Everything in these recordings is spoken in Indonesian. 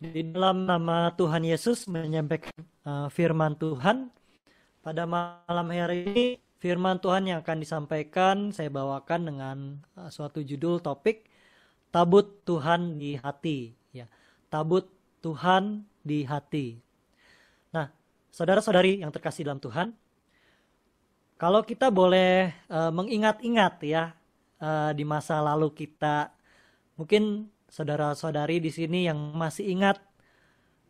di dalam nama Tuhan Yesus menyampaikan uh, firman Tuhan. Pada malam hari ini firman Tuhan yang akan disampaikan saya bawakan dengan uh, suatu judul topik tabut Tuhan di hati ya. Tabut Tuhan di hati. Nah, saudara-saudari yang terkasih dalam Tuhan, kalau kita boleh uh, mengingat-ingat ya uh, di masa lalu kita mungkin saudara-saudari di sini yang masih ingat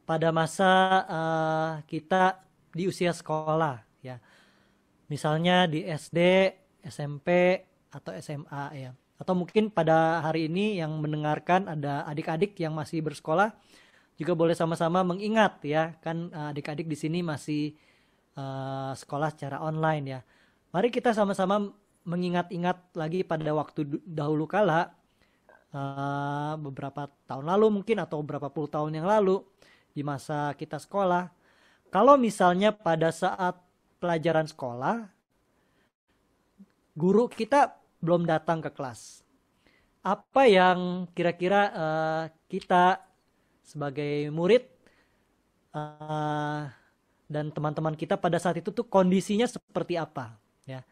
pada masa uh, kita di usia sekolah ya. Misalnya di SD, SMP atau SMA ya. Atau mungkin pada hari ini yang mendengarkan ada adik-adik yang masih bersekolah juga boleh sama-sama mengingat ya kan eh, adik-adik di sini masih uh, sekolah secara online ya. Mari kita sama-sama mengingat-ingat lagi pada waktu dahulu kala uh, beberapa tahun lalu mungkin atau beberapa puluh tahun yang lalu di masa kita sekolah. Kalau misalnya pada saat pelajaran sekolah guru kita belum datang ke kelas. Apa yang kira-kira uh, kita sebagai murid uh, dan teman-teman kita pada saat itu tuh kondisinya seperti apa ya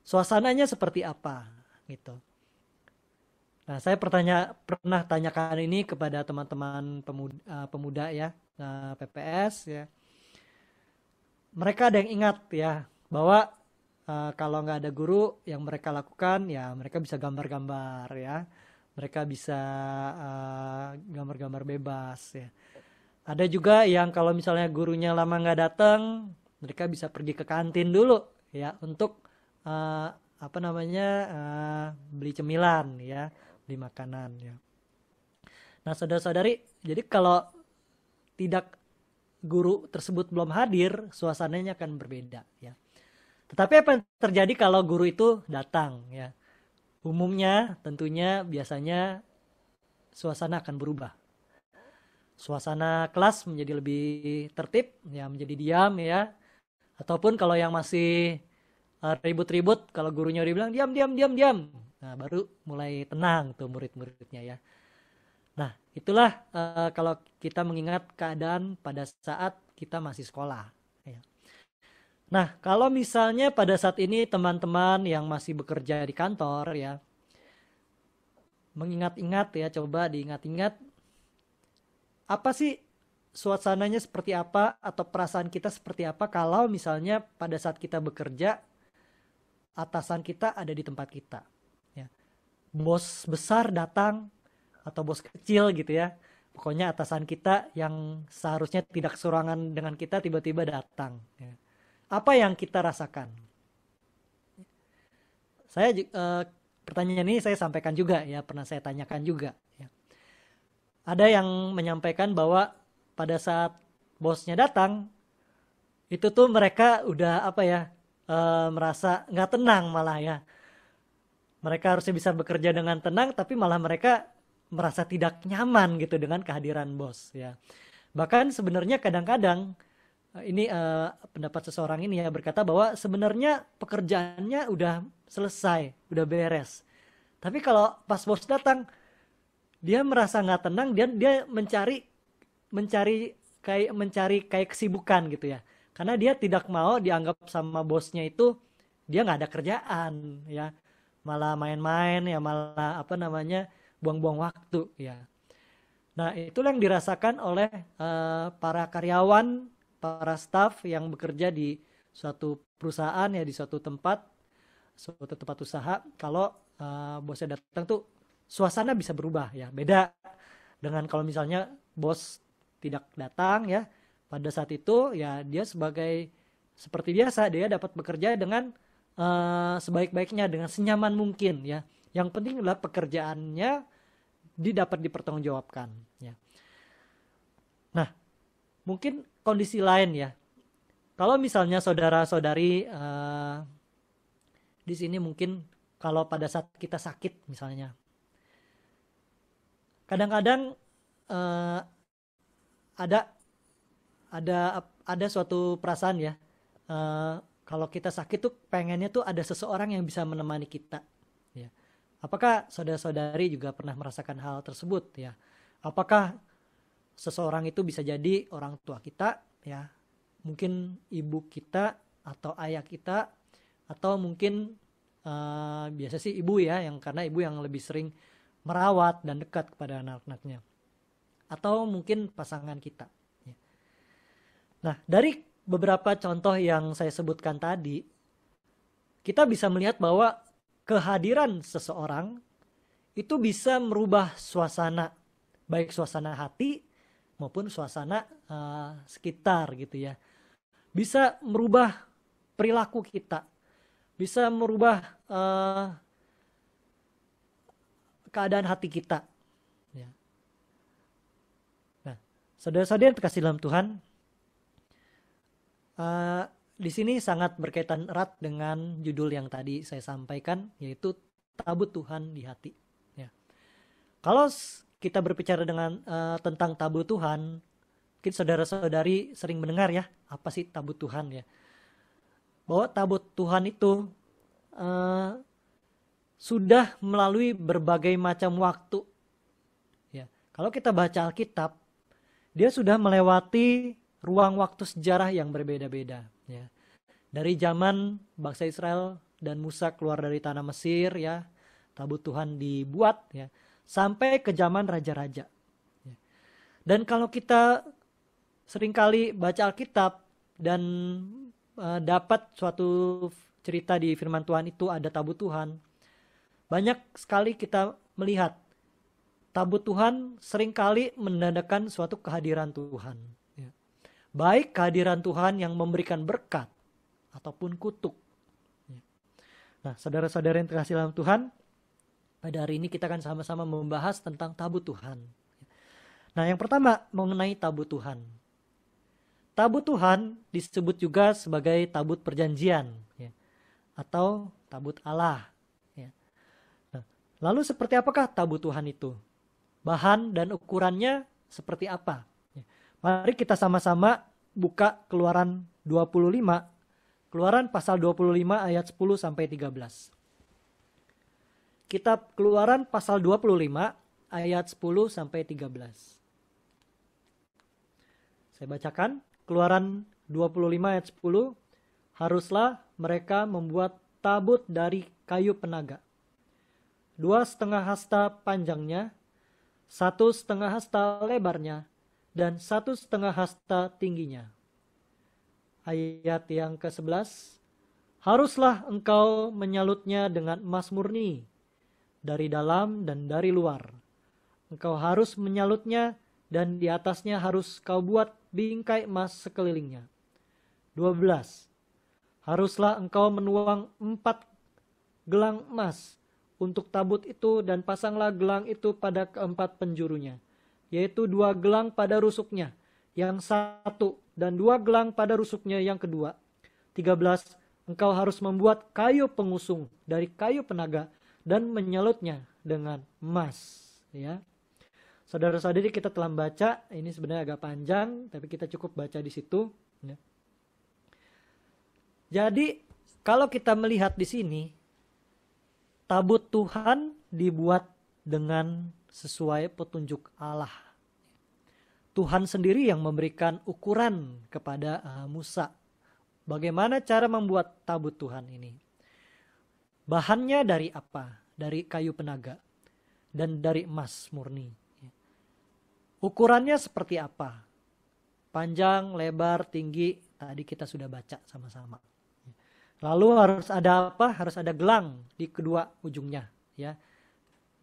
suasananya seperti apa gitu Nah, saya pertanya pernah tanyakan ini kepada teman-teman pemuda, eh, pemuda ya eh, PPS ya. Mereka ada yang ingat ya bahwa uh, kalau nggak ada guru yang mereka lakukan ya mereka bisa gambar-gambar ya. Mereka bisa gambar-gambar uh, bebas ya. Ada juga yang kalau misalnya gurunya lama nggak datang, mereka bisa pergi ke kantin dulu ya untuk uh, apa namanya uh, beli cemilan ya di makanan ya. Nah, saudara-saudari, jadi kalau tidak guru tersebut belum hadir, suasananya akan berbeda ya. Tetapi apa yang terjadi kalau guru itu datang ya? Umumnya tentunya biasanya suasana akan berubah. Suasana kelas menjadi lebih tertib, ya menjadi diam ya. Ataupun kalau yang masih eh, ribut-ribut, kalau gurunya bilang diam diam diam diam, Nah, baru mulai tenang tuh murid-muridnya ya. Nah, itulah uh, kalau kita mengingat keadaan pada saat kita masih sekolah. Ya. Nah, kalau misalnya pada saat ini teman-teman yang masih bekerja di kantor ya, mengingat-ingat ya, coba diingat-ingat apa sih suasananya seperti apa atau perasaan kita seperti apa kalau misalnya pada saat kita bekerja atasan kita ada di tempat kita bos besar datang atau bos kecil gitu ya pokoknya atasan kita yang seharusnya tidak kesurangan dengan kita tiba-tiba datang ya. apa yang kita rasakan saya pertanyaannya eh, pertanyaan ini saya sampaikan juga ya pernah saya tanyakan juga ya. ada yang menyampaikan bahwa pada saat bosnya datang itu tuh mereka udah apa ya e, merasa nggak tenang malah ya mereka harusnya bisa bekerja dengan tenang tapi malah mereka merasa tidak nyaman gitu dengan kehadiran bos ya bahkan sebenarnya kadang-kadang eh, ini uh, pendapat seseorang ini ya berkata bahwa sebenarnya pekerjaannya udah selesai udah beres tapi kalau pas bos datang dia merasa nggak tenang dia dia mencari mencari kayak mencari kayak kesibukan gitu ya karena dia tidak mau dianggap sama bosnya itu dia nggak ada kerjaan ya malah main-main ya malah apa namanya buang-buang waktu ya nah itu yang dirasakan oleh uh, para karyawan para staff yang bekerja di suatu perusahaan ya di suatu tempat suatu tempat usaha kalau uh, bosnya datang tuh suasana bisa berubah ya beda dengan kalau misalnya bos tidak datang ya pada saat itu ya dia sebagai seperti biasa dia dapat bekerja dengan uh, sebaik-baiknya dengan senyaman mungkin ya. Yang penting adalah pekerjaannya didapat dipertanggungjawabkan ya. Nah, mungkin kondisi lain ya. Kalau misalnya saudara-saudari uh, di sini mungkin kalau pada saat kita sakit misalnya, kadang-kadang uh, ada ada ada suatu perasaan ya, uh, kalau kita sakit tuh pengennya tuh ada seseorang yang bisa menemani kita ya apakah saudara-saudari juga pernah merasakan hal tersebut ya apakah seseorang itu bisa jadi orang tua kita ya mungkin ibu kita atau ayah kita atau mungkin uh, biasa sih ibu ya yang karena ibu yang lebih sering merawat dan dekat kepada anak-anaknya atau mungkin pasangan kita ya. nah dari beberapa contoh yang saya sebutkan tadi, kita bisa melihat bahwa kehadiran seseorang itu bisa merubah suasana, baik suasana hati maupun suasana uh, sekitar gitu ya. Bisa merubah perilaku kita, bisa merubah uh, keadaan hati kita. Ya. Nah, saudara-saudara yang terkasih dalam Tuhan, uh, di sini sangat berkaitan erat dengan judul yang tadi saya sampaikan yaitu tabut Tuhan di hati. Ya. Kalau kita berbicara dengan uh, tentang tabut Tuhan, kita saudara-saudari sering mendengar ya apa sih tabut Tuhan ya. Bahwa tabut Tuhan itu uh, sudah melalui berbagai macam waktu. Ya. Kalau kita baca Alkitab, dia sudah melewati ruang waktu sejarah yang berbeda-beda ya. Dari zaman bangsa Israel dan Musa keluar dari tanah Mesir ya, tabut Tuhan dibuat ya, sampai ke zaman raja-raja. Ya. Dan kalau kita seringkali baca Alkitab dan uh, dapat suatu cerita di firman Tuhan itu ada tabut Tuhan. Banyak sekali kita melihat tabut Tuhan seringkali menandakan suatu kehadiran Tuhan baik kehadiran Tuhan yang memberikan berkat ataupun kutuk. Ya. Nah, saudara-saudara yang terkasih dalam Tuhan, pada hari ini kita akan sama-sama membahas tentang tabu Tuhan. Nah, yang pertama mengenai tabu Tuhan. Tabu Tuhan disebut juga sebagai tabut perjanjian ya, atau tabut Allah. Ya. Nah, lalu seperti apakah tabu Tuhan itu? Bahan dan ukurannya seperti apa? Mari kita sama-sama buka keluaran 25, keluaran pasal 25 ayat 10 sampai 13. Kitab keluaran pasal 25 ayat 10 sampai 13. Saya bacakan keluaran 25 ayat 10. Haruslah mereka membuat tabut dari kayu penaga. Dua setengah hasta panjangnya, satu setengah hasta lebarnya, dan satu setengah hasta tingginya. Ayat yang ke-11, Haruslah engkau menyalutnya dengan emas murni, dari dalam dan dari luar. Engkau harus menyalutnya dan di atasnya harus kau buat bingkai emas sekelilingnya. 12. Haruslah engkau menuang empat gelang emas untuk tabut itu dan pasanglah gelang itu pada keempat penjurunya yaitu dua gelang pada rusuknya yang satu dan dua gelang pada rusuknya yang kedua. 13. Engkau harus membuat kayu pengusung dari kayu penaga dan menyelutnya dengan emas. Ya. Saudara-saudari kita telah baca, ini sebenarnya agak panjang, tapi kita cukup baca di situ. Ya. Jadi kalau kita melihat di sini, tabut Tuhan dibuat dengan sesuai petunjuk Allah. Tuhan sendiri yang memberikan ukuran kepada uh, Musa. Bagaimana cara membuat tabut Tuhan ini? Bahannya dari apa? Dari kayu penaga dan dari emas murni. Ukurannya seperti apa? Panjang, lebar, tinggi, tadi kita sudah baca sama-sama. Lalu harus ada apa? Harus ada gelang di kedua ujungnya, ya.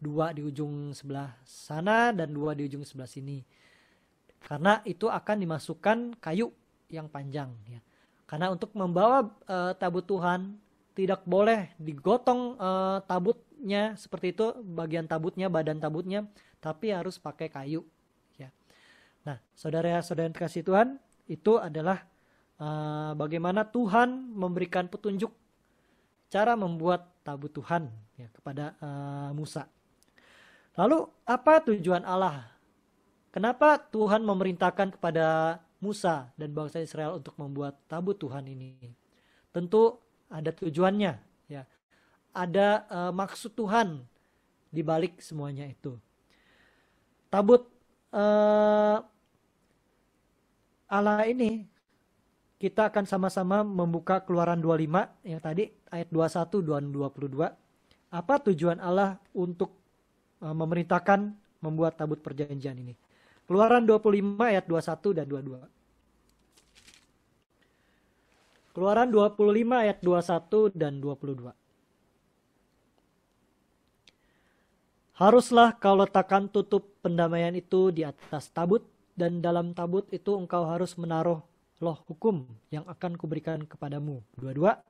Dua di ujung sebelah sana dan dua di ujung sebelah sini karena itu akan dimasukkan kayu yang panjang ya. Karena untuk membawa uh, tabut Tuhan tidak boleh digotong uh, tabutnya seperti itu bagian tabutnya badan tabutnya tapi harus pakai kayu ya. Nah, saudara-saudara yang terkasih Tuhan, itu adalah uh, bagaimana Tuhan memberikan petunjuk cara membuat tabut Tuhan ya kepada uh, Musa. Lalu apa tujuan Allah Kenapa Tuhan memerintahkan kepada Musa dan bangsa Israel untuk membuat tabut Tuhan ini? Tentu ada tujuannya, ya. Ada e, maksud Tuhan di balik semuanya itu. Tabut e, Allah ini kita akan sama-sama membuka Keluaran 25 yang tadi ayat 21 dan 22. Apa tujuan Allah untuk e, memerintahkan membuat tabut perjanjian ini? Keluaran 25 ayat 21 dan 22. Keluaran 25 ayat 21 dan 22. Haruslah kau letakkan tutup pendamaian itu di atas tabut dan dalam tabut itu engkau harus menaruh loh hukum yang akan kuberikan kepadamu. Dua-dua.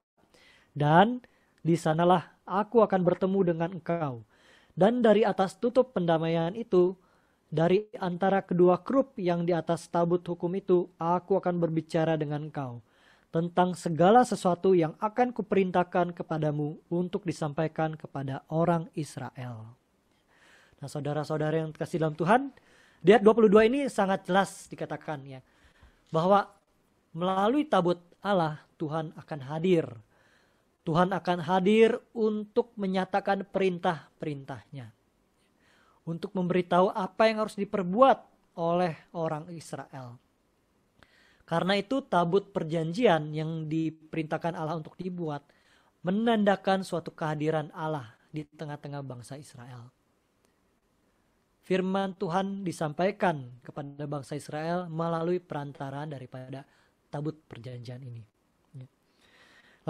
Dan di sanalah aku akan bertemu dengan engkau. Dan dari atas tutup pendamaian itu dari antara kedua kerup yang di atas tabut hukum itu, aku akan berbicara dengan kau tentang segala sesuatu yang akan kuperintahkan kepadamu untuk disampaikan kepada orang Israel. Nah, saudara-saudara yang terkasih dalam Tuhan, di ayat 22 ini sangat jelas dikatakan ya, bahwa melalui tabut Allah Tuhan akan hadir. Tuhan akan hadir untuk menyatakan perintah-perintahnya untuk memberitahu apa yang harus diperbuat oleh orang Israel. Karena itu tabut perjanjian yang diperintahkan Allah untuk dibuat menandakan suatu kehadiran Allah di tengah-tengah bangsa Israel. Firman Tuhan disampaikan kepada bangsa Israel melalui perantaraan daripada tabut perjanjian ini. Ya.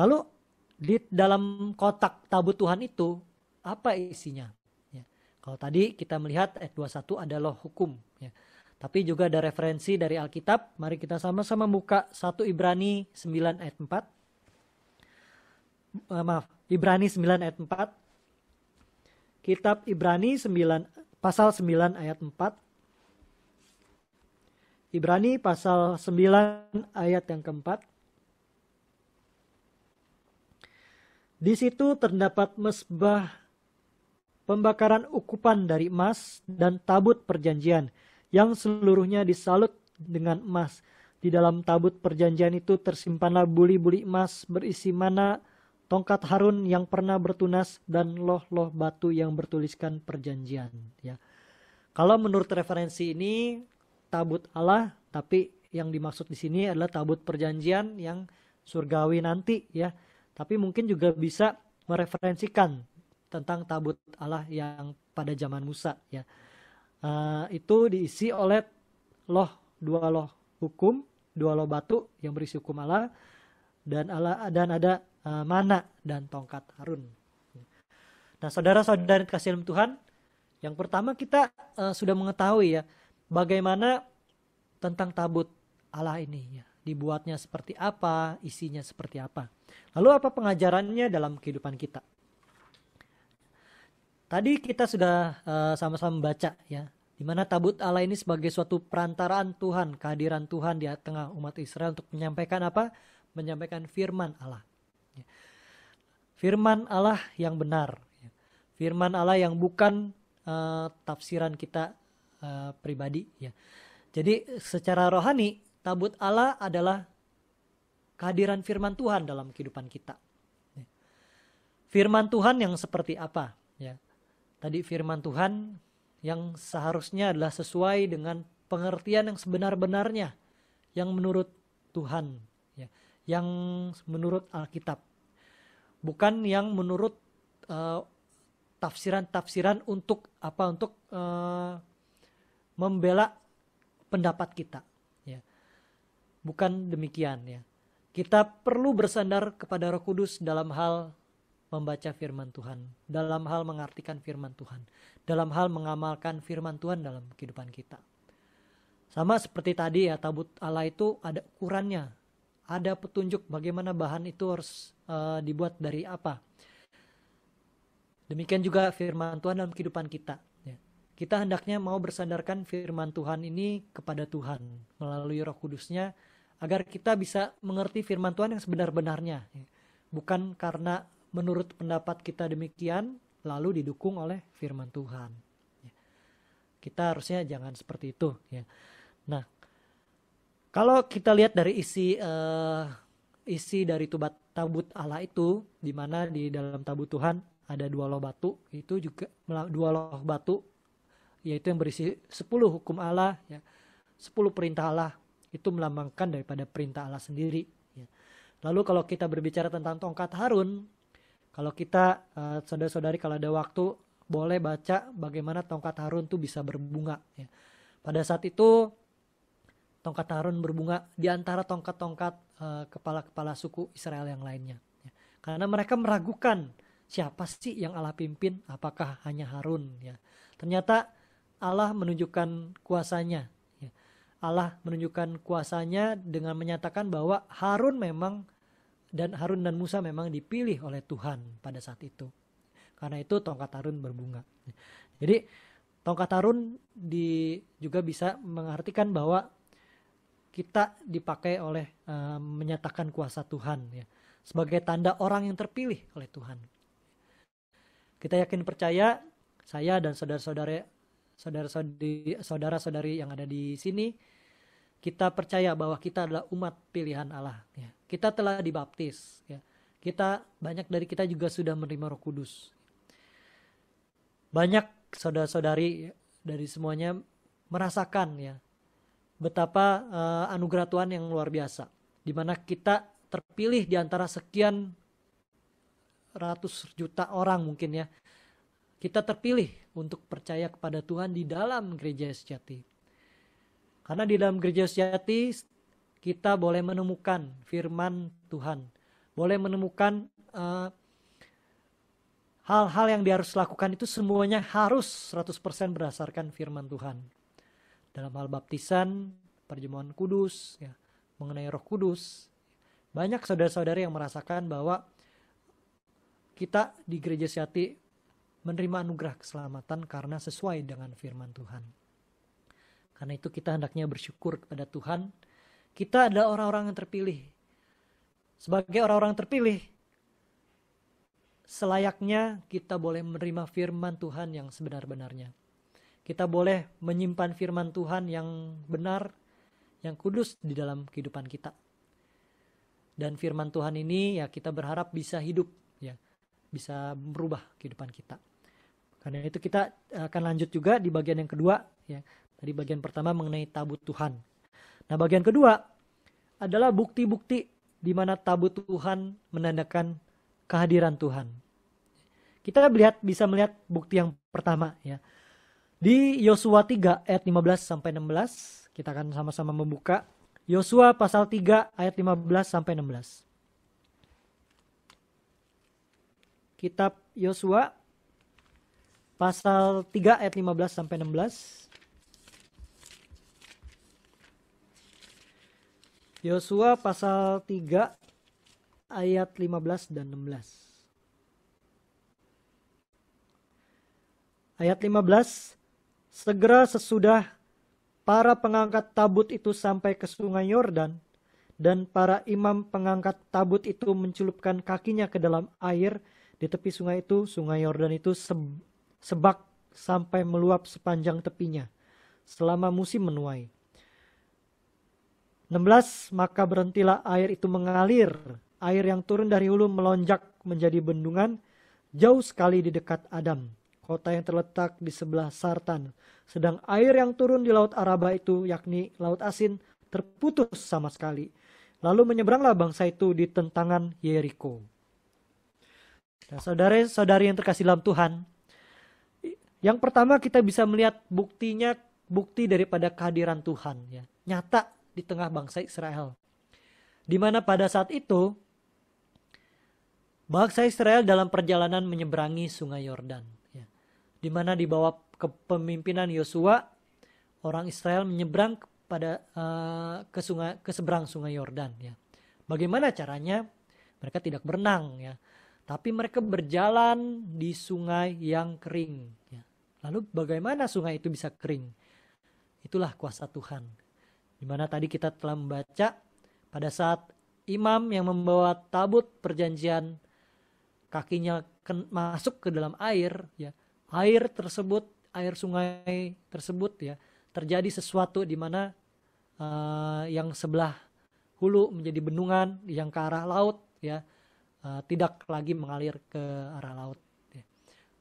Lalu di dalam kotak tabut Tuhan itu apa isinya? Kalau tadi kita melihat eh, ayat 21 adalah hukum. Ya. Tapi juga ada referensi dari Alkitab. Mari kita sama-sama buka 1 Ibrani 9 ayat 4. Uh, eh, maaf, Ibrani 9 ayat 4. Kitab Ibrani 9, pasal 9 ayat 4. Ibrani pasal 9 ayat yang keempat. Di situ terdapat mesbah pembakaran ukupan dari emas, dan tabut perjanjian yang seluruhnya disalut dengan emas. Di dalam tabut perjanjian itu tersimpanlah buli-buli emas berisi mana, tongkat Harun yang pernah bertunas, dan loh-loh batu yang bertuliskan perjanjian. Ya. Kalau menurut referensi ini tabut Allah, tapi yang dimaksud di sini adalah tabut perjanjian yang surgawi nanti ya. Tapi mungkin juga bisa mereferensikan tentang tabut Allah yang pada zaman Musa ya. Uh, itu diisi oleh loh dua loh hukum, dua loh batu yang berisi hukum Allah dan Allah dan ada uh, mana dan tongkat Harun. Nah, saudara-saudari kasih dalam Tuhan, yang pertama kita uh, sudah mengetahui ya bagaimana tentang tabut Allah ini ya. Dibuatnya seperti apa, isinya seperti apa. Lalu apa pengajarannya dalam kehidupan kita? Tadi kita sudah sama eh, sama-sama membaca ya, di mana tabut Allah ini sebagai suatu perantaraan Tuhan, kehadiran Tuhan di tengah umat Israel untuk menyampaikan apa? Menyampaikan firman Allah. Ya. Firman Allah yang benar, ya. firman Allah yang bukan uh, tafsiran kita uh, pribadi ya. Jadi secara rohani tabut Allah adalah kehadiran firman Tuhan dalam kehidupan kita. Ya. Firman Tuhan yang seperti apa ya? Tadi firman Tuhan yang seharusnya adalah sesuai dengan pengertian yang sebenar-benarnya yang menurut Tuhan, ya, yang menurut Alkitab, bukan yang menurut eh, tafsiran-tafsiran uh, untuk apa untuk uh, membela pendapat kita, ya. bukan demikian ya. Kita perlu bersandar kepada Roh Kudus dalam hal membaca firman Tuhan, dalam hal mengartikan firman Tuhan, dalam hal mengamalkan firman Tuhan dalam kehidupan kita. Sama seperti tadi ya, tabut Allah itu ada ukurannya, ada petunjuk bagaimana bahan itu harus uh, dibuat dari apa. Demikian juga firman Tuhan dalam kehidupan kita. Ya. Kita hendaknya mau bersandarkan firman Tuhan ini kepada Tuhan melalui roh kudusnya agar kita bisa mengerti firman Tuhan yang sebenar-benarnya. Ya. Bukan karena menurut pendapat kita demikian, lalu didukung oleh firman Tuhan. Ya. Kita harusnya jangan seperti itu. Ya. Nah, kalau kita lihat dari isi uh, isi dari tubat tabut Allah itu, di mana di dalam tabut Tuhan ada dua loh batu, itu juga dua loh batu, yaitu yang berisi sepuluh hukum Allah, ya, sepuluh perintah Allah, itu melambangkan daripada perintah Allah sendiri. Ya. Lalu kalau kita berbicara tentang tongkat Harun, kalau kita eh, saudara-saudari kalau ada waktu boleh baca bagaimana tongkat Harun tuh bisa berbunga. Ya. Pada saat itu tongkat Harun berbunga di antara tongkat-tongkat uh, kepala-kepala suku Israel yang lainnya. Ya. Karena mereka meragukan siapa sih yang Allah pimpin? Apakah hanya Harun? Ya. Ternyata Allah menunjukkan kuasanya ya. Allah menunjukkan kuasanya dengan menyatakan bahwa Harun memang dan Harun dan Musa memang dipilih oleh Tuhan pada saat itu. Karena itu tongkat Harun berbunga. Jadi tongkat Harun di, juga bisa mengartikan bahwa kita dipakai oleh uh, menyatakan kuasa Tuhan ya sebagai tanda orang yang terpilih oleh Tuhan. Kita yakin percaya saya dan saudara-saudara saudari yang ada di sini kita percaya bahwa kita adalah umat pilihan Allah ya. Kita telah dibaptis, ya. Kita banyak dari kita juga sudah menerima Roh Kudus. Banyak saudara-saudari dari semuanya merasakan ya betapa uh, anugerah Tuhan yang luar biasa, di mana kita terpilih di antara sekian ratus juta orang mungkin ya. Kita terpilih untuk percaya kepada Tuhan di dalam gereja sejati. Karena di dalam gereja sejati kita boleh menemukan firman Tuhan, boleh menemukan eh, hal-hal uh, yang dia harus lakukan itu semuanya harus 100% berdasarkan firman Tuhan. Dalam hal baptisan, perjamuan kudus, ya, mengenai roh kudus, banyak saudara saudara yang merasakan bahwa kita di gereja Siati menerima anugerah keselamatan karena sesuai dengan firman Tuhan. Karena itu kita hendaknya bersyukur kepada Tuhan kita adalah orang-orang yang terpilih. Sebagai orang-orang terpilih, selayaknya kita boleh menerima firman Tuhan yang sebenar-benarnya. Kita boleh menyimpan firman Tuhan yang benar, yang kudus di dalam kehidupan kita. Dan firman Tuhan ini ya kita berharap bisa hidup ya, bisa merubah kehidupan kita. Karena itu kita eh, akan lanjut juga di bagian yang kedua ya. Tadi bagian pertama mengenai tabut Tuhan. Nah, bagian kedua adalah bukti-bukti di mana tabut Tuhan menandakan kehadiran Tuhan. Kita melihat bisa melihat bukti yang pertama ya. Di Yosua 3 ayat 15 sampai 16, kita akan sama-sama membuka Yosua pasal 3 ayat 15 sampai 16. Kitab Yosua pasal 3 ayat 15 sampai 16. Yosua pasal 3 ayat 15 dan 16. Ayat 15, segera sesudah para pengangkat tabut itu sampai ke sungai Yordan, dan para imam pengangkat tabut itu menculupkan kakinya ke dalam air di tepi sungai itu, sungai Yordan itu sebak sampai meluap sepanjang tepinya, selama musim menuai. 16 maka berhentilah air itu mengalir air yang turun dari hulu melonjak menjadi bendungan jauh sekali di dekat Adam kota yang terletak di sebelah Sartan sedang air yang turun di laut Araba itu yakni laut asin terputus sama sekali lalu menyeberanglah bangsa itu di tentangan Yeriko Nah, saudara-saudari yang terkasih dalam Tuhan, yang pertama kita bisa melihat buktinya bukti daripada kehadiran Tuhan ya. Nyata di tengah bangsa Israel. Di mana pada saat itu bangsa Israel dalam perjalanan menyeberangi Sungai Yordan, ya. di mana di bawah kepemimpinan Yosua orang Israel menyeberang pada uh, eh, ke sungai ke seberang Sungai Yordan, ya. Bagaimana caranya? Mereka tidak berenang, ya, tapi mereka berjalan di sungai yang kering. Ya. Lalu bagaimana sungai itu bisa kering? Itulah kuasa Tuhan. Di mana tadi kita telah membaca pada saat imam yang membawa tabut perjanjian kakinya ke, masuk ke dalam air ya air tersebut air sungai tersebut ya terjadi sesuatu di mana uh, yang sebelah hulu menjadi bendungan yang ke arah laut ya uh, tidak lagi mengalir ke arah laut ya.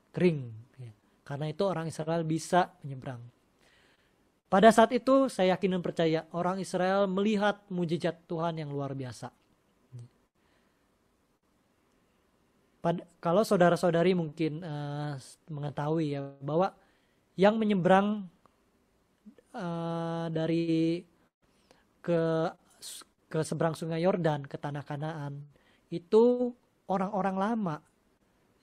kering ya. karena itu orang Israel bisa menyeberang pada saat itu, saya yakin dan percaya orang Israel melihat mujizat Tuhan yang luar biasa. Pad, kalau saudara-saudari mungkin uh, mengetahui ya bahwa yang menyeberang uh, dari ke ke seberang Sungai Yordan ke tanah Kanaan itu orang-orang lama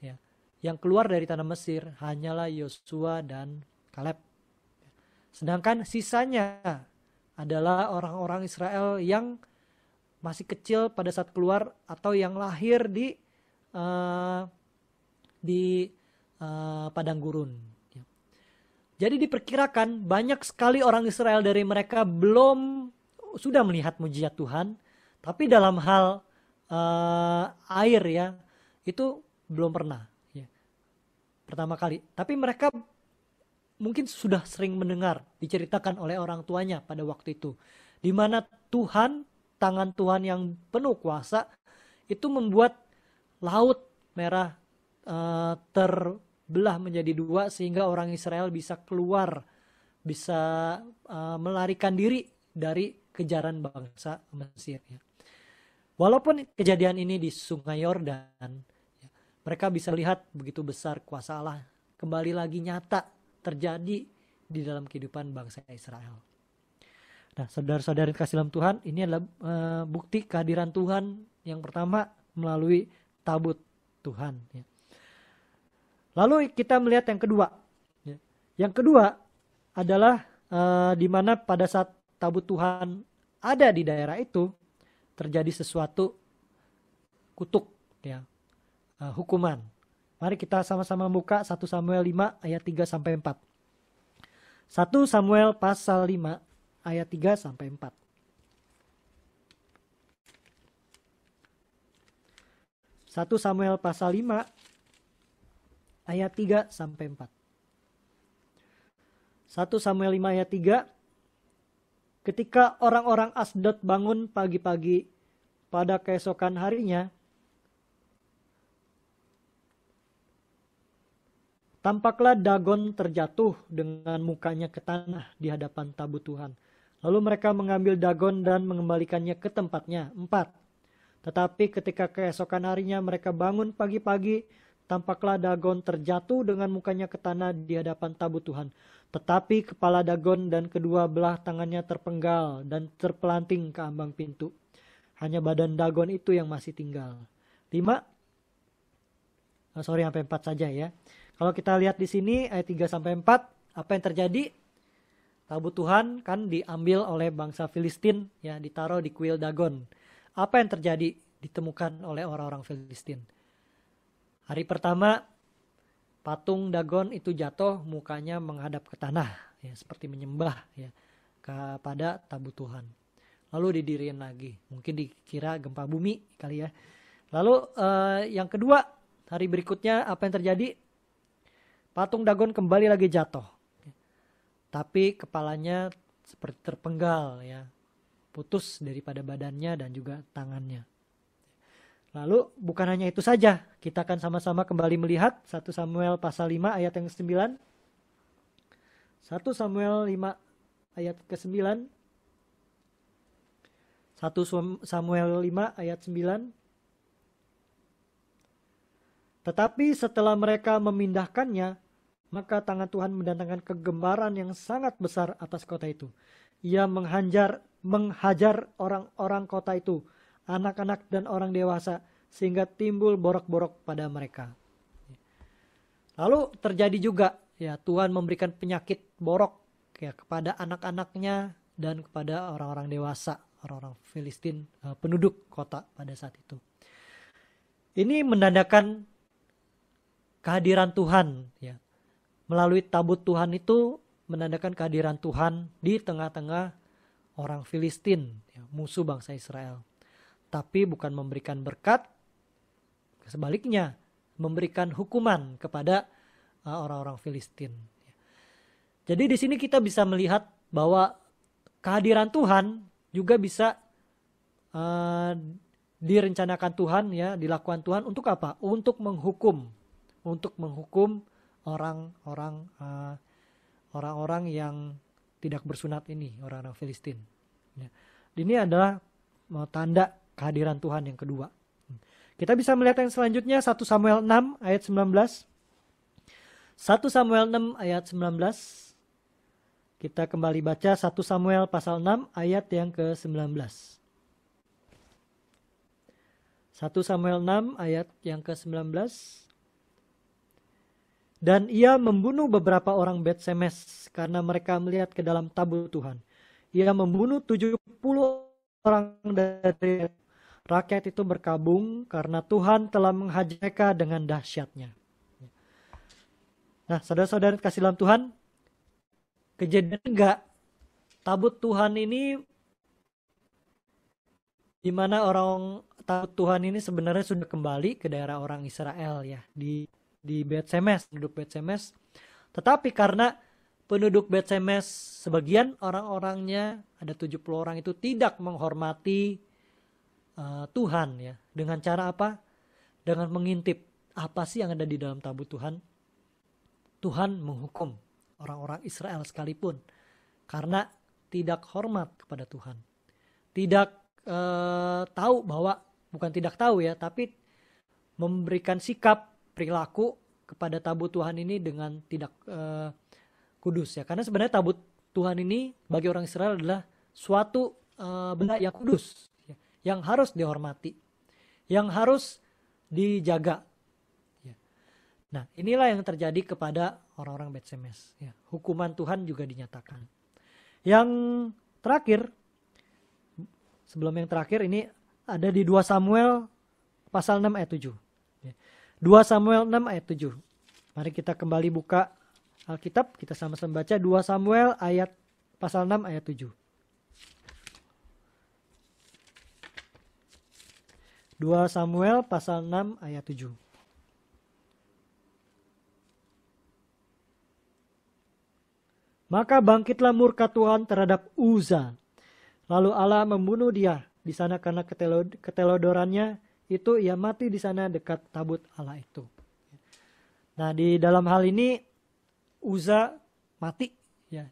ya yang keluar dari tanah Mesir hanyalah Yosua dan Kaleb Sedangkan sisanya adalah orang-orang Israel yang masih kecil pada saat keluar atau yang lahir di uh, di uh, padang gurun. Ya. Jadi diperkirakan banyak sekali orang Israel dari mereka belum sudah melihat mujizat Tuhan, tapi dalam hal uh, air ya itu belum pernah. Ya. Pertama kali. Tapi mereka mungkin sudah sering mendengar diceritakan oleh orang tuanya pada waktu itu. Di mana Tuhan, tangan Tuhan yang penuh kuasa itu membuat laut merah uh, terbelah menjadi dua sehingga orang Israel bisa keluar, bisa uh, melarikan diri dari kejaran bangsa Mesir. Ya. Walaupun kejadian ini di Sungai Yordan, ya, mereka bisa lihat begitu besar kuasa Allah kembali lagi nyata terjadi di dalam kehidupan bangsa Israel. Nah, saudara-saudari kasih dalam Tuhan, ini adalah e, bukti kehadiran Tuhan yang pertama melalui tabut Tuhan. Ya. Lalu kita melihat yang kedua. Ya. Yang kedua adalah e, di mana pada saat tabut Tuhan ada di daerah itu terjadi sesuatu kutuk, ya, e, hukuman Mari kita sama-sama buka 1 Samuel 5 ayat 3 sampai 4. 1 Samuel pasal 5 ayat 3 sampai 4. Satu Samuel pasal 5 ayat 3 sampai 4. 1 Samuel 5 ayat 3 Ketika orang-orang Asdod bangun pagi-pagi pada keesokan harinya Tampaklah Dagon terjatuh dengan mukanya ke tanah di hadapan tabut Tuhan. Lalu mereka mengambil Dagon dan mengembalikannya ke tempatnya. Empat. Tetapi ketika keesokan harinya mereka bangun pagi-pagi, tampaklah Dagon terjatuh dengan mukanya ke tanah di hadapan tabut Tuhan. Tetapi kepala Dagon dan kedua belah tangannya terpenggal dan terpelanting ke ambang pintu. Hanya badan Dagon itu yang masih tinggal. Lima. Oh, sorry, sampai empat saja ya. Kalau kita lihat di sini ayat 3 sampai 4, apa yang terjadi? Tabut Tuhan kan diambil oleh bangsa Filistin ya, ditaruh di kuil Dagon. Apa yang terjadi? Ditemukan oleh orang-orang Filistin. Hari pertama patung Dagon itu jatuh, mukanya menghadap ke tanah ya, seperti menyembah ya kepada tabut Tuhan. Lalu didirikan lagi, mungkin dikira gempa bumi kali ya. Lalu eh, yang kedua, hari berikutnya apa yang terjadi? Patung Dagon kembali lagi jatuh. Tapi kepalanya seperti terpenggal ya. Putus daripada badannya dan juga tangannya. Lalu bukan hanya itu saja, kita akan sama-sama kembali melihat 1 Samuel pasal 5 ayat yang ke-9. 1 Samuel 5 ayat ke-9. 1 Samuel 5 ayat 9. Tetapi setelah mereka memindahkannya, maka tangan Tuhan mendatangkan kegemaran yang sangat besar atas kota itu. Ia menghanjar, menghajar orang-orang kota itu, anak-anak dan orang dewasa, sehingga timbul borok-borok pada mereka. Lalu terjadi juga ya Tuhan memberikan penyakit borok ya kepada anak-anaknya dan kepada orang-orang dewasa, orang-orang Filistin eh, penduduk kota pada saat itu. Ini menandakan kehadiran Tuhan ya melalui tabut Tuhan itu menandakan kehadiran Tuhan di tengah-tengah orang Filistin, ya, musuh bangsa Israel. Tapi bukan memberikan berkat, sebaliknya memberikan hukuman kepada uh, orang-orang Filistin. Jadi di sini kita bisa melihat bahwa kehadiran Tuhan juga bisa uh, direncanakan Tuhan ya, dilakukan Tuhan untuk apa? Untuk menghukum, untuk menghukum orang-orang uh, eh, orang-orang yang tidak bersunat ini orang-orang Filistin. Ya. Ini adalah eh, tanda kehadiran Tuhan yang kedua. Kita bisa melihat yang selanjutnya 1 Samuel 6 ayat 19. 1 Samuel 6 ayat 19. Kita kembali baca 1 Samuel pasal 6 ayat yang ke-19. 1 Samuel 6 ayat yang ke-19. Dan ia membunuh beberapa orang Betsemes karena mereka melihat ke dalam tabut Tuhan. Ia membunuh 70 orang dari rakyat itu berkabung karena Tuhan telah menghajar mereka dengan dahsyatnya. Nah, saudara-saudara kasih dalam Tuhan, kejadian enggak tabut Tuhan ini di mana orang tabut Tuhan ini sebenarnya sudah kembali ke daerah orang Israel ya di di Beit penduduk Beit Tetapi karena penduduk Beit sebagian orang-orangnya ada 70 orang itu tidak menghormati uh, Tuhan ya. Dengan cara apa? Dengan mengintip apa sih yang ada di dalam tabut Tuhan? Tuhan menghukum orang-orang Israel sekalipun karena tidak hormat kepada Tuhan. Tidak uh, tahu bahwa bukan tidak tahu ya, tapi memberikan sikap perilaku kepada tabut Tuhan ini dengan tidak uh, kudus ya. Karena sebenarnya tabut Tuhan ini bagi orang Israel adalah suatu uh, benda yang kudus, ya, yang harus dihormati, yang harus dijaga. Ya. Nah, inilah yang terjadi kepada orang-orang Betsemes. Ya. Hukuman Tuhan juga dinyatakan. Yang terakhir, sebelum yang terakhir ini ada di 2 Samuel pasal 6 ayat 7. 2 Samuel 6 ayat 7. Mari kita kembali buka Alkitab, kita sama-sama baca 2 Samuel ayat pasal 6 ayat 7. 2 Samuel pasal 6 ayat 7. Maka bangkitlah murka Tuhan terhadap Uza. Lalu Allah membunuh dia di sana karena ketelodorannya itu ia mati di sana dekat tabut Allah itu. Nah, di dalam hal ini Uza mati ya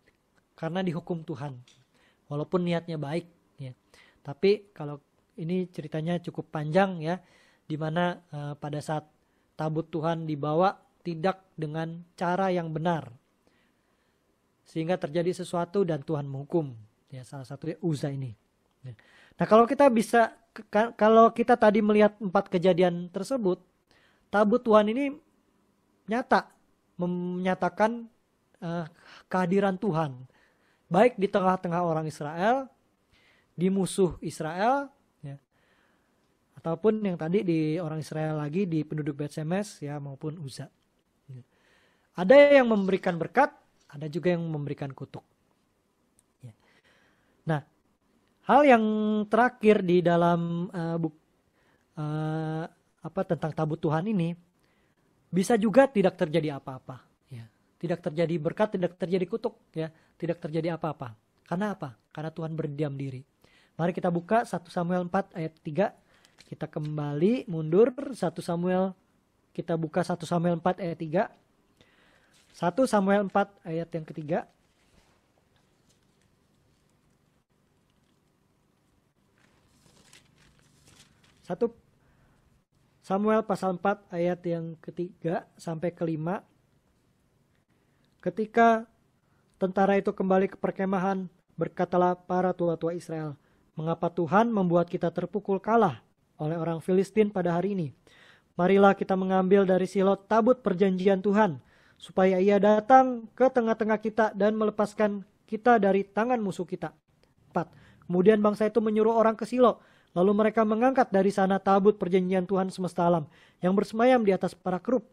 karena dihukum Tuhan. Walaupun niatnya baik ya. Tapi kalau ini ceritanya cukup panjang ya dimana mana eh, pada saat tabut Tuhan dibawa tidak dengan cara yang benar sehingga terjadi sesuatu dan Tuhan menghukum ya salah satunya Uza ini. Ya. Nah, kalau kita bisa kalau kita tadi melihat empat kejadian tersebut, tabut Tuhan ini nyata menyatakan uh, kehadiran Tuhan baik di tengah-tengah orang Israel, di musuh Israel, ya, ataupun yang tadi di orang Israel lagi di penduduk Betsemes ya maupun Uza. Ya. Ada yang memberikan berkat, ada juga yang memberikan kutuk. Hal yang terakhir di dalam uh, uh, apa tentang tabut Tuhan ini bisa juga tidak terjadi apa-apa, ya. Tidak terjadi berkat, tidak terjadi kutuk, ya. Tidak terjadi apa-apa. Karena apa? Karena Tuhan berdiam diri. Mari kita buka 1 Samuel 4 ayat 3. Kita kembali mundur 1 Samuel kita buka 1 Samuel 4 ayat 3. 1 Samuel 4 ayat yang ketiga. 1 Samuel pasal 4 ayat yang ketiga sampai kelima. Ketika tentara itu kembali ke perkemahan, berkatalah para tua-tua Israel, mengapa Tuhan membuat kita terpukul kalah oleh orang Filistin pada hari ini? Marilah kita mengambil dari Silot tabut perjanjian Tuhan, supaya ia datang ke tengah-tengah kita dan melepaskan kita dari tangan musuh kita. 4. Kemudian bangsa itu menyuruh orang ke Silot Lalu mereka mengangkat dari sana tabut perjanjian Tuhan semesta alam yang bersemayam di atas para kerub.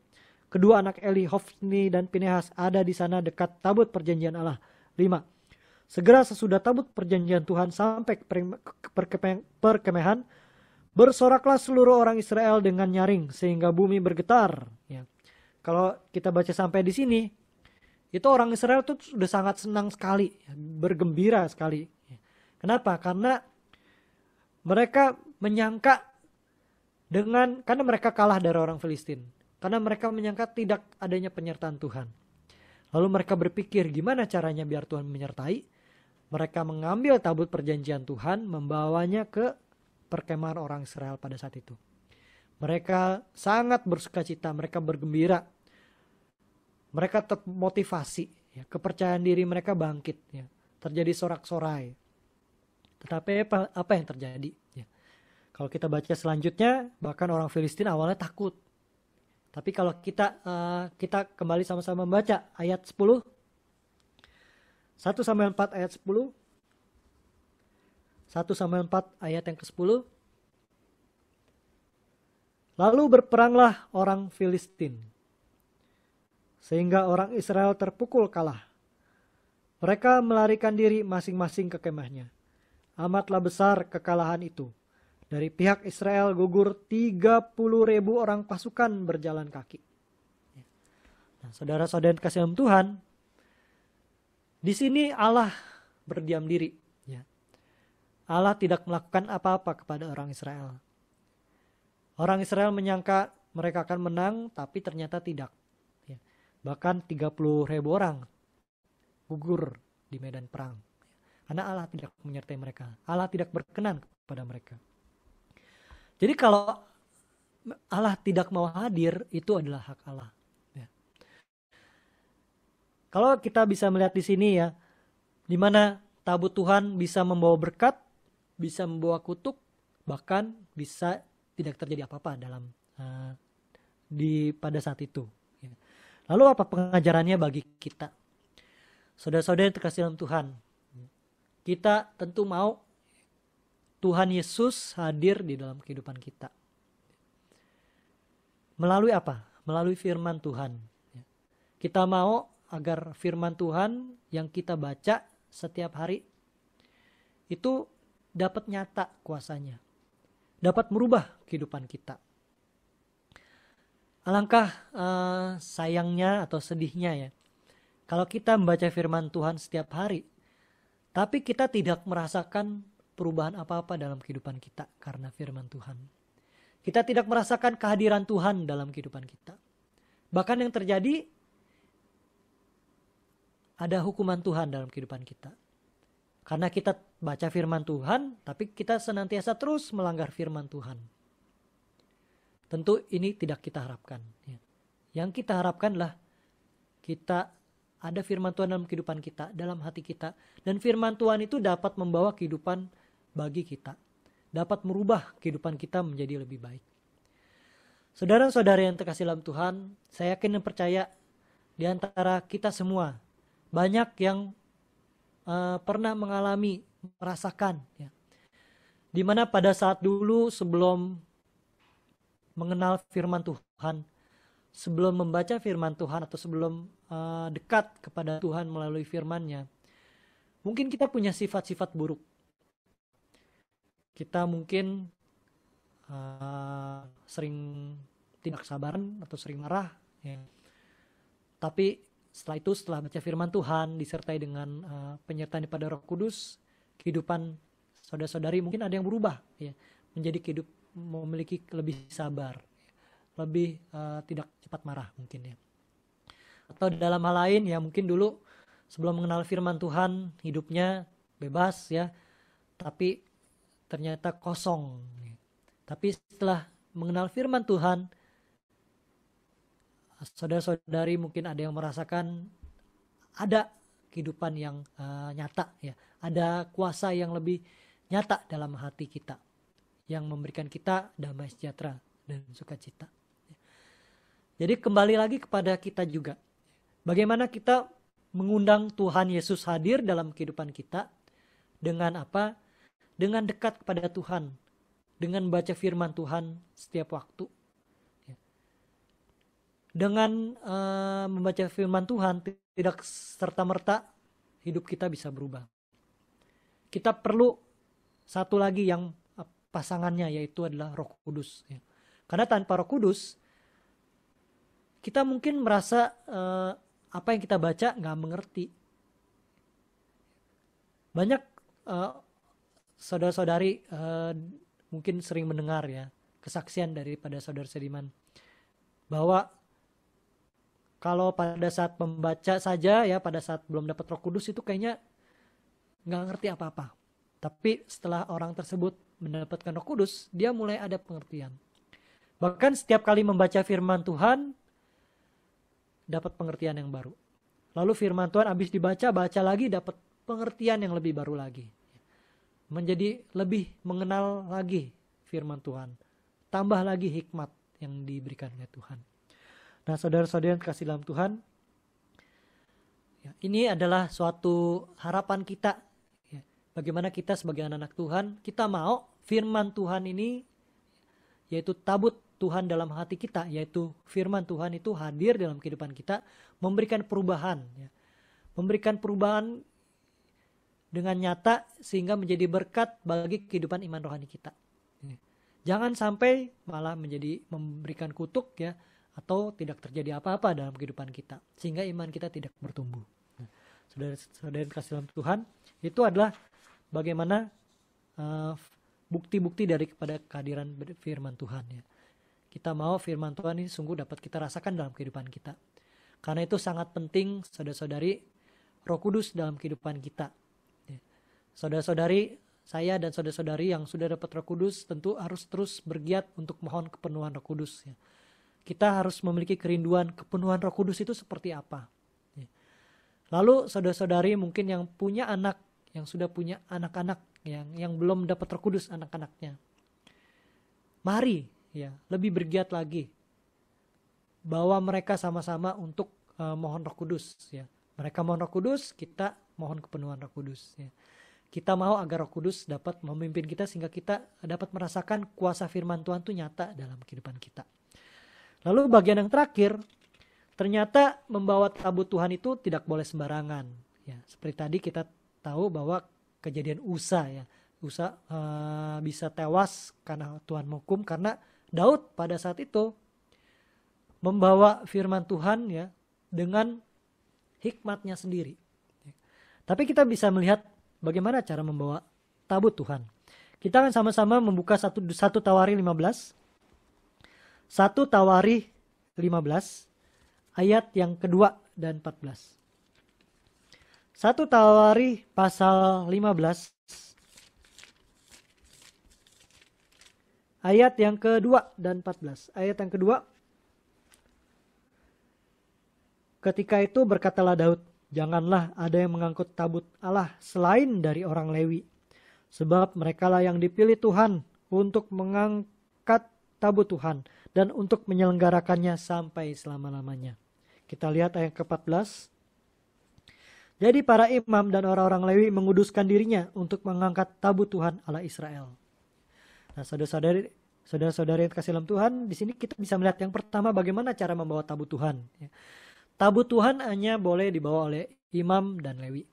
Kedua anak Eli, Hofni dan Pinehas ada di sana dekat tabut perjanjian Allah. lima Segera sesudah tabut perjanjian Tuhan sampai ke perkemahan, bersoraklah seluruh orang Israel dengan nyaring sehingga bumi bergetar. Ya. Kalau kita baca sampai di sini, itu orang Israel tuh sudah sangat senang sekali, ya, bergembira sekali. Kenapa? Karena mereka menyangka dengan karena mereka kalah dari orang Filistin, karena mereka menyangka tidak adanya penyertaan Tuhan. Lalu mereka berpikir gimana caranya biar Tuhan menyertai? Mereka mengambil tabut perjanjian Tuhan, membawanya ke perkemahan orang Israel pada saat itu. Mereka sangat bersuka cita, mereka bergembira. Mereka termotivasi, ya, kepercayaan diri mereka bangkit. Ya. Terjadi sorak-sorai. Tetapi apa, apa yang terjadi? Ya. Kalau kita baca selanjutnya, bahkan orang Filistin awalnya takut. Tapi kalau kita uh, kita kembali sama-sama membaca ayat 10 1 sampai 4 ayat 10 1 sampai 4 ayat yang ke-10 Lalu berperanglah orang Filistin sehingga orang Israel terpukul kalah. Mereka melarikan diri masing-masing ke kemahnya. Amatlah besar kekalahan itu. Dari pihak Israel gugur 30 ribu orang pasukan berjalan kaki. Nah, saudara-saudara kasih dalam Tuhan, di sini Allah berdiam diri. Ya. Allah tidak melakukan apa-apa kepada orang Israel. Orang Israel menyangka mereka akan menang, tapi ternyata tidak. Ya. Bahkan 30 ribu orang gugur di medan perang karena Allah tidak menyertai mereka. Allah tidak berkenan kepada mereka. Jadi kalau Allah tidak mau hadir itu adalah hak Allah. Ya. Kalau kita bisa melihat di sini ya, di mana tabut Tuhan bisa membawa berkat, bisa membawa kutuk, bahkan bisa tidak terjadi apa-apa dalam uh, di pada saat itu. Ya. Lalu apa pengajarannya bagi kita? Saudara-saudara yang terkasih dalam Tuhan, kita tentu mau Tuhan Yesus hadir di dalam kehidupan kita. Melalui apa? Melalui firman Tuhan. Kita mau agar firman Tuhan yang kita baca setiap hari itu dapat nyata kuasanya. Dapat merubah kehidupan kita. Alangkah uh, sayangnya atau sedihnya ya. Kalau kita membaca firman Tuhan setiap hari, tapi kita tidak merasakan perubahan apa-apa dalam kehidupan kita karena firman Tuhan. Kita tidak merasakan kehadiran Tuhan dalam kehidupan kita. Bahkan yang terjadi ada hukuman Tuhan dalam kehidupan kita. Karena kita baca firman Tuhan, tapi kita senantiasa terus melanggar firman Tuhan. Tentu ini tidak kita harapkan. Ya. Yang kita harapkanlah kita ada firman Tuhan dalam kehidupan kita, dalam hati kita. Dan firman Tuhan itu dapat membawa kehidupan bagi kita. Dapat merubah kehidupan kita menjadi lebih baik. Saudara-saudara yang terkasih dalam Tuhan, saya yakin dan percaya di antara kita semua banyak yang uh, pernah mengalami, merasakan. Ya. di mana pada saat dulu sebelum mengenal firman Tuhan, sebelum membaca firman Tuhan atau sebelum uh, dekat kepada Tuhan melalui firman-Nya, mungkin kita punya sifat-sifat buruk. Kita mungkin uh, sering tidak sabaran atau sering marah. Ya. Tapi setelah itu, setelah baca firman Tuhan disertai dengan uh, penyertaan daripada Roh Kudus, kehidupan saudara-saudari mungkin ada yang berubah, ya, menjadi hidup memiliki lebih sabar, lebih uh, tidak cepat marah mungkin ya atau dalam hal lain ya mungkin dulu sebelum mengenal firman Tuhan hidupnya bebas ya tapi ternyata kosong tapi setelah mengenal firman Tuhan saudara-saudari mungkin ada yang merasakan ada kehidupan yang uh, nyata ya ada kuasa yang lebih nyata dalam hati kita yang memberikan kita damai sejahtera dan sukacita. Jadi kembali lagi kepada kita juga. Bagaimana kita mengundang Tuhan Yesus hadir dalam kehidupan kita? Dengan apa? Dengan dekat kepada Tuhan, dengan baca firman Tuhan setiap waktu. Ya. Dengan uh, membaca firman Tuhan tidak serta-merta hidup kita bisa berubah. Kita perlu satu lagi yang eh, pasangannya yaitu adalah Roh Kudus. Ya. Karena tanpa Roh Kudus kita mungkin merasa uh, apa yang kita baca nggak mengerti. Banyak uh, saudara-saudari uh, mungkin sering mendengar ya kesaksian daripada saudara Sediman bahwa kalau pada saat membaca saja ya pada saat belum dapat Roh Kudus itu kayaknya nggak ngerti apa-apa. Tapi setelah orang tersebut mendapatkan Roh Kudus, dia mulai ada pengertian. Bahkan setiap kali membaca firman Tuhan, dapat pengertian yang baru. Lalu firman Tuhan habis dibaca, baca lagi dapat pengertian yang lebih baru lagi. Menjadi lebih mengenal lagi firman Tuhan. Tambah lagi hikmat yang diberikan oleh Tuhan. Nah saudara-saudara yang kasih dalam Tuhan, ya, ini adalah suatu harapan kita. Ya, bagaimana kita sebagai anak-anak Tuhan, kita mau firman Tuhan ini, yaitu tabut Tuhan dalam hati kita, yaitu firman Tuhan itu hadir dalam kehidupan kita, memberikan perubahan, ya. memberikan perubahan dengan nyata sehingga menjadi berkat bagi kehidupan iman rohani kita. Jangan sampai malah menjadi memberikan kutuk ya atau tidak terjadi apa-apa dalam kehidupan kita sehingga iman kita tidak bertumbuh. Saudara-saudara nah, kasih dalam Tuhan, itu adalah bagaimana eh, bukti-bukti uh, bukti -bukti dari kepada kehadiran firman Tuhan ya. Kita mau firman Tuhan ini sungguh dapat kita rasakan dalam kehidupan kita. Karena itu sangat penting saudara-saudari roh kudus dalam kehidupan kita. Ya. Saudara-saudari saya dan saudara-saudari yang sudah dapat roh kudus tentu harus terus bergiat untuk mohon kepenuhan roh kudus. Ya. Kita harus memiliki kerinduan kepenuhan roh kudus itu seperti apa. Ya. Lalu saudara-saudari mungkin yang punya anak, yang sudah punya anak-anak, yang, yang belum dapat roh kudus anak-anaknya. Mari ya lebih bergiat lagi bahwa mereka sama-sama untuk uh, mohon Roh Kudus ya mereka mohon Roh Kudus kita mohon kepenuhan Roh Kudus ya kita mau agar Roh Kudus dapat memimpin kita sehingga kita dapat merasakan kuasa firman Tuhan itu nyata dalam kehidupan kita lalu bagian yang terakhir ternyata membawa tabut Tuhan itu tidak boleh sembarangan ya seperti tadi kita tahu bahwa kejadian Usa ya Usa uh, bisa tewas karena Tuhan menghukum karena Daud pada saat itu membawa firman Tuhan ya dengan hikmatnya sendiri. Tapi kita bisa melihat bagaimana cara membawa tabut Tuhan. Kita akan sama-sama membuka satu, satu Tawari 15. Satu Tawari 15 ayat yang kedua dan 14. Satu Tawari pasal 15 ayat yang kedua dan 14. Ayat yang kedua. Ketika itu berkatalah Daud, janganlah ada yang mengangkut tabut Allah selain dari orang Lewi. Sebab merekalah yang dipilih Tuhan untuk mengangkat tabut Tuhan dan untuk menyelenggarakannya sampai selama-lamanya. Kita lihat ayat ke-14. Jadi para imam dan orang-orang Lewi menguduskan dirinya untuk mengangkat tabut Tuhan Allah Israel. Nah, saudara-saudari saudara-saudari yang kasih dalam Tuhan, di sini kita bisa melihat yang pertama bagaimana cara membawa tabut Tuhan. Ya. Tabut Tuhan hanya boleh dibawa oleh imam dan lewi.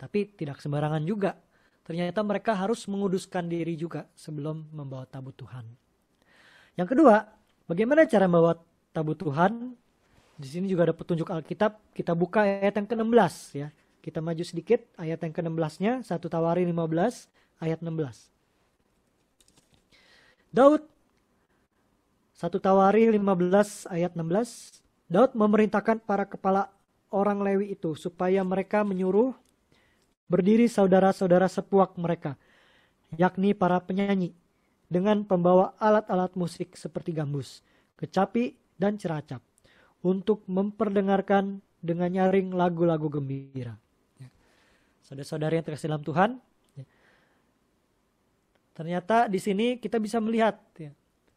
Tapi tidak sembarangan juga. Ternyata mereka harus menguduskan diri juga sebelum membawa tabut Tuhan. Yang kedua, bagaimana cara membawa tabut Tuhan? Di sini juga ada petunjuk Alkitab. Kita buka ayat yang ke-16 ya. Kita maju sedikit ayat yang ke-16-nya, 1 Tawari 15 ayat 16. Daud. 1 Tawari 15 ayat 16. Daud memerintahkan para kepala orang Lewi itu supaya mereka menyuruh berdiri saudara-saudara sepuak mereka, yakni para penyanyi, dengan pembawa alat-alat musik seperti gambus, kecapi, dan ceracap, untuk memperdengarkan dengan nyaring lagu-lagu gembira. Ya. Saudara-saudari yang terkasih dalam Tuhan, Ternyata di sini kita bisa melihat ya,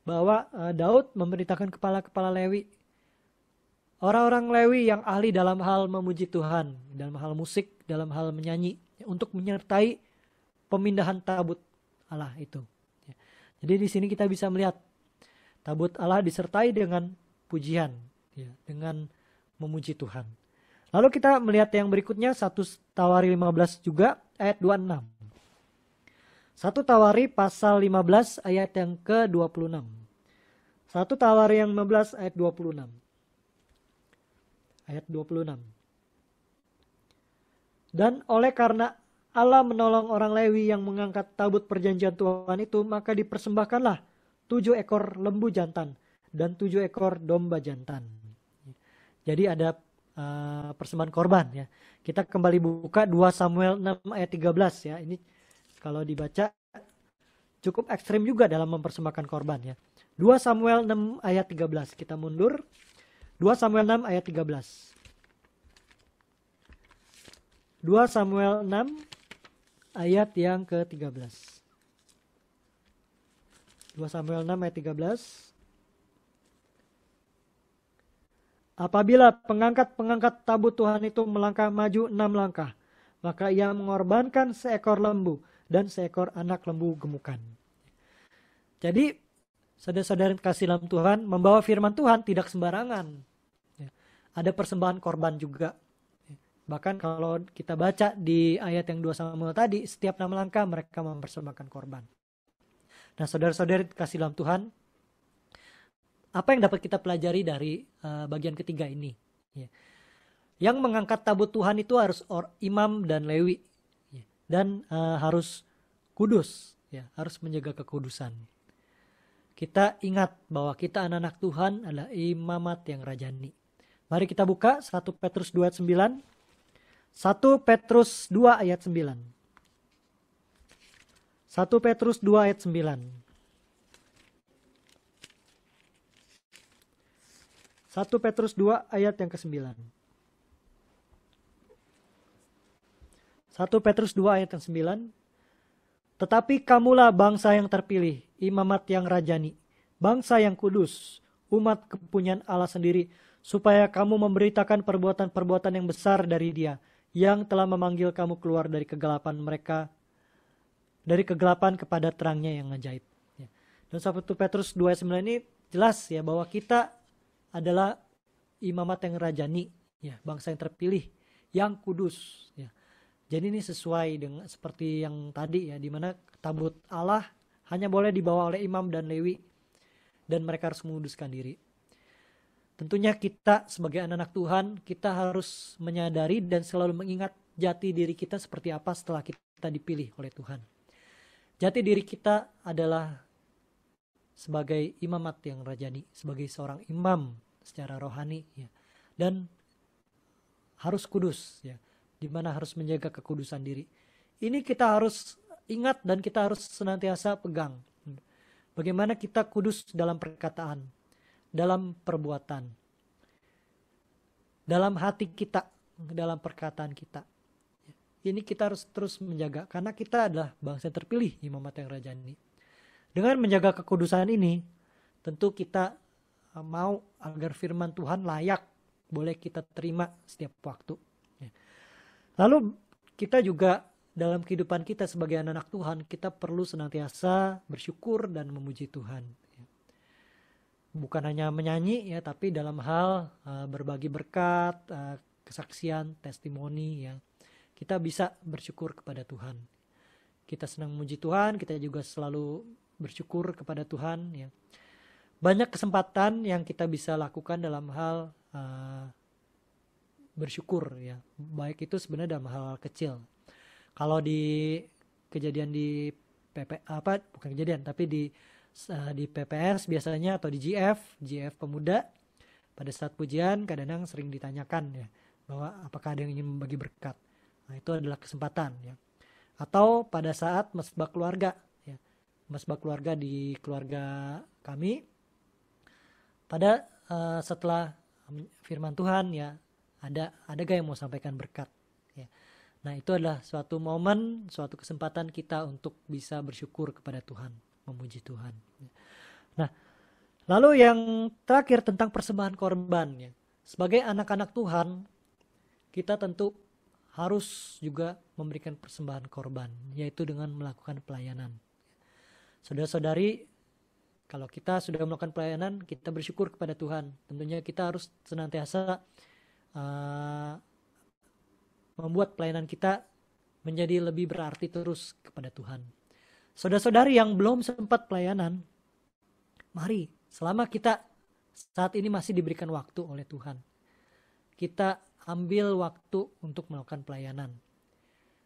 bahwa eh, Daud memerintahkan kepala-kepala Lewi. Orang-orang Lewi yang ahli dalam hal memuji Tuhan, dalam hal musik, dalam hal menyanyi, ya, untuk menyertai pemindahan tabut Allah itu. Ya. Jadi di sini kita bisa melihat tabut Allah disertai dengan pujian, ya, dengan memuji Tuhan. Lalu kita melihat yang berikutnya 1 Tawari 15 juga ayat 26. 1 Tawari pasal 15 ayat yang ke-26. 1 Tawari yang 15 ayat 26. Ayat 26. Dan oleh karena Allah menolong orang Lewi yang mengangkat tabut perjanjian Tuhan itu, maka dipersembahkanlah tujuh ekor lembu jantan dan tujuh ekor domba jantan. Jadi ada uh, persembahan korban ya. Kita kembali buka 2 Samuel 6 ayat 13 ya. Ini kalau dibaca cukup ekstrim juga dalam mempersembahkan korban ya. 2 Samuel 6 ayat 13. Kita mundur. 2 Samuel 6 ayat 13. 2 Samuel 6 ayat yang ke-13. 2 Samuel 6 ayat 13. Apabila pengangkat-pengangkat tabut Tuhan itu melangkah maju enam langkah, maka ia mengorbankan seekor lembu dan seekor anak lembu gemukan. Jadi, saudara-saudara kasih dalam Tuhan, membawa firman Tuhan tidak sembarangan. Ya. Ada persembahan korban juga. Ya. Bahkan kalau kita baca di ayat yang 2 Samuel tadi, setiap enam langkah mereka mempersembahkan korban. Nah, saudara-saudara kasih dalam Tuhan, apa yang dapat kita pelajari dari eh, bagian ketiga ini? Ya. Yang mengangkat tabut Tuhan itu harus or, imam dan lewi dan uh, harus kudus ya harus menjaga kekudusan kita ingat bahwa kita anak-anak Tuhan adalah imamat yang rajani mari kita buka 1 Petrus 2 ayat 9 1 Petrus 2 ayat 9 1 Petrus 2 ayat 9 1 Petrus 2 ayat yang ke-9 1 Petrus 2 ayat yang 9. Tetapi kamulah bangsa yang terpilih, imamat yang rajani, bangsa yang kudus, umat kepunyaan Allah sendiri, supaya kamu memberitakan perbuatan-perbuatan yang besar dari dia, yang telah memanggil kamu keluar dari kegelapan mereka, dari kegelapan kepada terangnya yang ajaib. Ya. Dan 1 Petrus 2 ayat 9 ini jelas ya bahwa kita adalah imamat yang rajani, ya, bangsa yang terpilih, yang kudus. Ya. Jadi ini sesuai dengan seperti yang tadi ya, di mana tabut Allah hanya boleh dibawa oleh imam dan lewi dan mereka harus menguduskan diri. Tentunya kita sebagai anak-anak Tuhan, kita harus menyadari dan selalu mengingat jati diri kita seperti apa setelah kita dipilih oleh Tuhan. Jati diri kita adalah sebagai imamat yang rajani, sebagai seorang imam secara rohani ya. Dan harus kudus ya di mana harus menjaga kekudusan diri. Ini kita harus ingat dan kita harus senantiasa pegang. Bagaimana kita kudus dalam perkataan, dalam perbuatan, dalam hati kita, dalam perkataan kita. Ini kita harus terus menjaga karena kita adalah bangsa yang terpilih Imam Mata yang Raja ini. Dengan menjaga kekudusan ini, tentu kita eh, mau agar firman Tuhan layak boleh kita terima setiap waktu. Lalu kita juga dalam kehidupan kita sebagai anak-anak Tuhan, kita perlu senantiasa bersyukur dan memuji Tuhan. Bukan hanya menyanyi ya, tapi dalam hal uh, berbagi berkat, uh, kesaksian, testimoni ya. Kita bisa bersyukur kepada Tuhan. Kita senang memuji Tuhan, kita juga selalu bersyukur kepada Tuhan ya. Banyak kesempatan yang kita bisa lakukan dalam hal uh, bersyukur ya baik itu sebenarnya dalam hal hal kecil kalau di kejadian di PP apa bukan kejadian tapi di eh, di PPS biasanya atau di GF GF pemuda pada saat pujian kadang-kadang sering ditanyakan ya bahwa apakah ada yang ingin membagi berkat nah itu adalah kesempatan ya atau pada saat mesbah keluarga ya mesbah keluarga di keluarga kami pada uh, setelah firman Tuhan ya ada ada gak yang mau sampaikan berkat ya nah itu adalah suatu momen suatu kesempatan kita untuk bisa bersyukur kepada Tuhan memuji Tuhan ya. nah lalu yang terakhir tentang persembahan korban ya sebagai anak-anak Tuhan kita tentu harus juga memberikan persembahan korban yaitu dengan melakukan pelayanan saudara-saudari kalau kita sudah melakukan pelayanan, kita bersyukur kepada Tuhan. Tentunya kita harus senantiasa Eh, membuat pelayanan kita menjadi lebih berarti terus kepada Tuhan. Saudara-saudari yang belum sempat pelayanan, mari selama kita saat ini masih diberikan waktu oleh Tuhan, kita ambil waktu untuk melakukan pelayanan.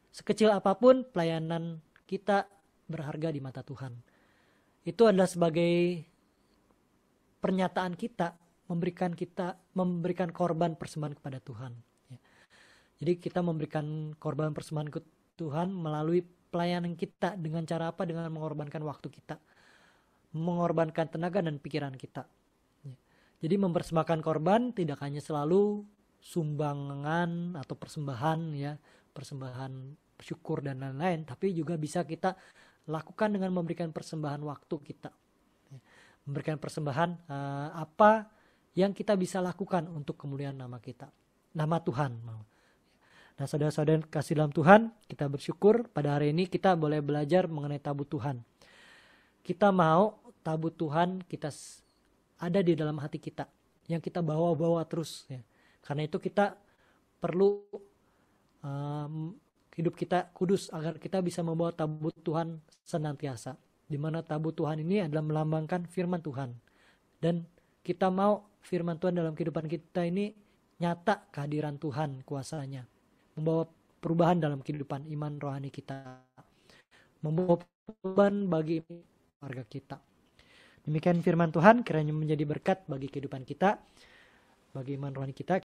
Sekecil apapun pelayanan kita berharga di mata Tuhan. Itu adalah sebagai pernyataan kita memberikan kita memberikan korban persembahan kepada Tuhan. Ya. Jadi kita memberikan korban persembahan ke Tuhan melalui pelayanan kita dengan cara apa? Dengan mengorbankan waktu kita, mengorbankan tenaga dan pikiran kita. Ya. Jadi mempersembahkan korban tidak hanya selalu sumbangan atau persembahan ya, persembahan syukur dan lain-lain, tapi juga bisa kita lakukan dengan memberikan persembahan waktu kita. Ya. Memberikan persembahan uh, apa yang kita bisa lakukan untuk kemuliaan nama kita, nama Tuhan. Nah, saudara-saudara kasih dalam Tuhan, kita bersyukur pada hari ini kita boleh belajar mengenai tabut Tuhan. Kita mau tabut Tuhan kita ada di dalam hati kita yang kita bawa-bawa terus ya. Karena itu kita perlu um, hidup kita kudus agar kita bisa membawa tabut Tuhan senantiasa. Di mana tabut Tuhan ini adalah melambangkan firman Tuhan dan kita mau firman Tuhan dalam kehidupan kita ini nyata kehadiran Tuhan kuasanya. Membawa perubahan dalam kehidupan iman rohani kita. Membawa perubahan bagi warga kita. Demikian firman Tuhan kiranya menjadi berkat bagi kehidupan kita, bagi iman rohani kita.